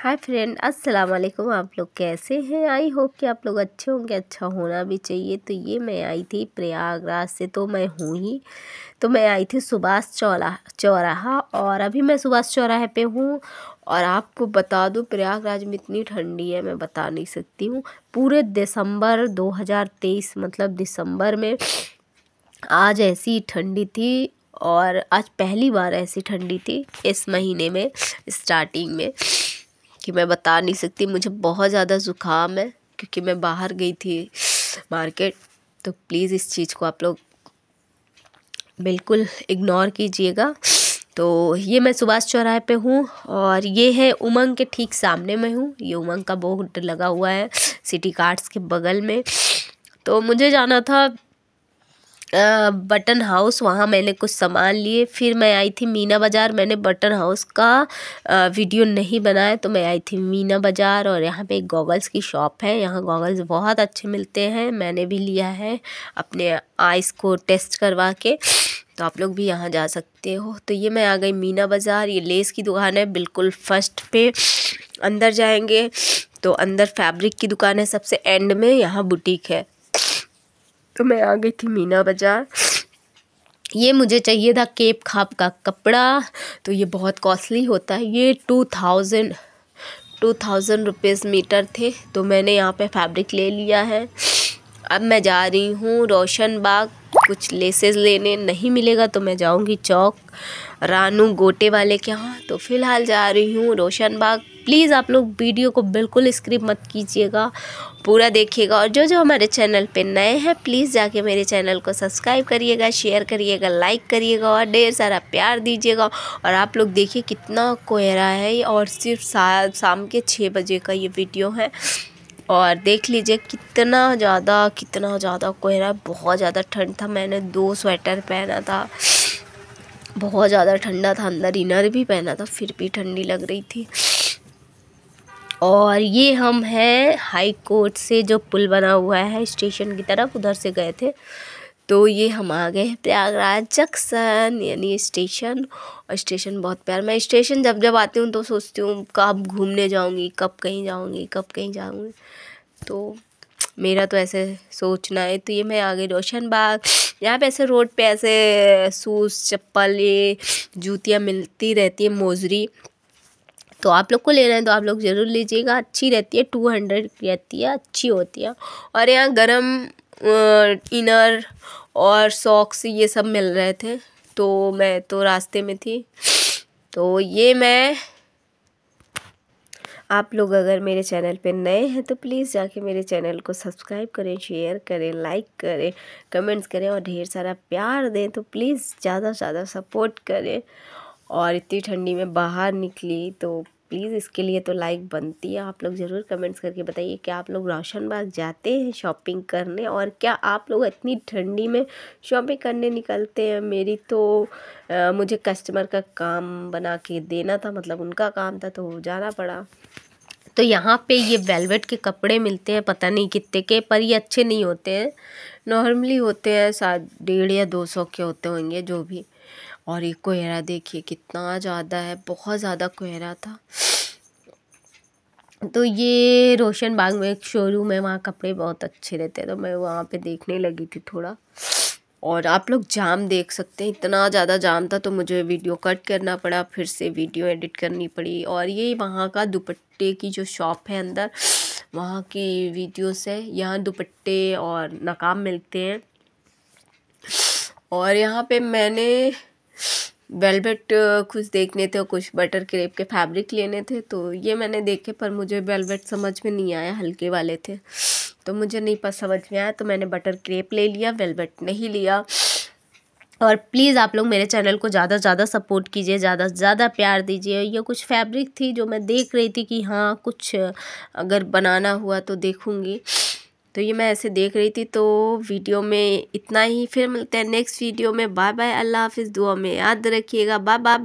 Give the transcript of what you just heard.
hi friend अस्सलाम वालेकुम आप लोग कैसे हैं आई होप कि आप लोग अच्छे होंगे अच्छा होना भी चाहिए तो ये मैं आई थी प्रयागराज से तो मैं हूँ ही तो मैं आई थी सुभाष चौरा चौराहा और अभी मैं सुभाष चौराहे पे हूँ और आपको बता दूँ प्रयागराज में इतनी ठंडी है मैं बता नहीं सकती हूँ पूरे दिसंबर दो मतलब दिसंबर में आज ऐसी ठंडी थी और आज पहली बार ऐसी ठंडी थी इस महीने में स्टार्टिंग में कि मैं बता नहीं सकती मुझे बहुत ज़्यादा ज़ुकाम है क्योंकि मैं बाहर गई थी मार्केट तो प्लीज़ इस चीज़ को आप लोग बिल्कुल इग्नोर कीजिएगा तो ये मैं सुभाष चौराहे पे हूँ और ये है उमंग के ठीक सामने में हूँ ये उमंग का बोर्ड लगा हुआ है सिटी कार्ड्स के बगल में तो मुझे जाना था बटन हाउस वहाँ मैंने कुछ सामान लिए फिर मैं आई थी मीना बाज़ार मैंने बटन हाउस का वीडियो नहीं बनाया तो मैं आई थी मीना बाज़ार और यहाँ पे एक गॉगल्स की शॉप है यहाँ गॉगल्स बहुत अच्छे मिलते हैं मैंने भी लिया है अपने आइस को टेस्ट करवा के तो आप लोग भी यहाँ जा सकते हो तो ये मैं आ गई मीना बाज़ार ये लेस की दुकान है बिल्कुल फर्स्ट पे अंदर जाएंगे तो अंदर फैब्रिक की दुकान है सबसे एंड में यहाँ बुटीक है तो मैं आ गई थी मीना बाज़ार ये मुझे चाहिए था केप खाप का कपड़ा तो ये बहुत कॉस्टली होता है ये two thousand two thousand rupees metre थे तो मैंने यहाँ पे फैब्रिक ले लिया है अब मैं जा रही हूँ रोशन बाग कुछ लेसेस लेने नहीं मिलेगा तो मैं जाऊँगी चौक रानू गोटे वाले के यहाँ तो फ़िलहाल जा रही हूँ रोशन बाग प्लीज़ आप लोग वीडियो को बिल्कुल स्क्रिप मत कीजिएगा पूरा देखिएगा और जो जो हमारे चैनल पे नए हैं प्लीज़ जाके मेरे चैनल को सब्सक्राइब करिएगा शेयर करिएगा लाइक करिएगा और ढेर सारा प्यार दीजिएगा और आप लोग देखिए कितना कोहरा है और सिर्फ शाम के छः बजे का ये वीडियो है और देख लीजिए कितना ज़्यादा कितना ज़्यादा कोहरा बहुत ज़्यादा ठंड था मैंने दो स्वेटर पहना था बहुत ज़्यादा ठंडा था अंदर इनर भी पहना था फिर भी ठंडी लग रही थी और ये हम हैं हाई कोर्ट से जो पुल बना हुआ है स्टेशन की तरफ उधर से गए थे तो ये हम आ गए हैं प्रयागराज जंक्शन यानी स्टेशन और स्टेशन बहुत प्यार मैं स्टेशन जब जब आती हूँ तो सोचती हूँ कब घूमने जाऊँगी कब कहीं जाऊँगी कब कहीं जाऊँगी तो मेरा तो ऐसे सोचना है तो ये मैं आ गई रोशन बाग यहाँ पे ऐसे रोड पे ऐसे शूज़ चप्पल ये जूतियाँ मिलती रहती है मोजरी तो आप लोग को लेना है तो आप लोग ज़रूर लीजिएगा अच्छी रहती है टू हंड्रेड रहती है अच्छी होती है और यहाँ गर्म इनर और सॉक्स ये सब मिल रहे थे तो मैं तो रास्ते में थी तो ये मैं आप लोग अगर मेरे चैनल पे नए हैं तो प्लीज़ जाके मेरे चैनल को सब्सक्राइब करें शेयर करें लाइक करें कमेंट्स करें और ढेर सारा प्यार दें तो प्लीज़ ज़्यादा से ज़्यादा सपोर्ट करें और इतनी ठंडी में बाहर निकली तो प्लीज़ इसके लिए तो लाइक बनती है आप लोग ज़रूर कमेंट्स करके बताइए कि आप लोग रोशन बाग जाते हैं शॉपिंग करने और क्या आप लोग इतनी ठंडी में शॉपिंग करने निकलते हैं मेरी तो आ, मुझे कस्टमर का काम बना के देना था मतलब उनका काम था तो जाना पड़ा तो यहाँ पे ये वेलवेट के कपड़े मिलते हैं पता नहीं कितने के पर ये अच्छे नहीं होते हैं नॉर्मली होते हैं सात डेढ़ या दो सौ के होते होंगे जो भी और ये कोहरा देखिए कितना ज़्यादा है बहुत ज़्यादा कोहरा था तो ये रोशन बाग में एक शोरूम है वहाँ कपड़े बहुत अच्छे रहते हैं तो मैं वहाँ पे देखने लगी थी थोड़ा और आप लोग जाम देख सकते हैं इतना ज़्यादा जाम था तो मुझे वीडियो कट करना पड़ा फिर से वीडियो एडिट करनी पड़ी और ये वहाँ का दुपट्टे की जो शॉप है अंदर वहाँ की वीडियोस है यहाँ दुपट्टे और नकाब मिलते हैं और यहाँ पे मैंने वेलवेट कुछ देखने थे और कुछ बटर क्रेप के फैब्रिक लेने थे तो ये मैंने देखे पर मुझे वेलवेट समझ में नहीं आया हल्के वाले थे तो मुझे नहीं पस समझ में आया तो मैंने बटर क्रेप ले लिया वेलवेट नहीं लिया और प्लीज़ आप लोग मेरे चैनल को ज़्यादा से ज़्यादा सपोर्ट कीजिए ज़्यादा से ज़्यादा प्यार दीजिए ये कुछ फैब्रिक थी जो मैं देख रही थी कि हाँ कुछ अगर बनाना हुआ तो देखूँगी तो ये मैं ऐसे देख रही थी तो वीडियो में इतना ही फिर मिलते हैं नेक्स्ट वीडियो में बाय बाय अल्लाह हाफिज़ दुआ में याद रखिएगा बाय बाय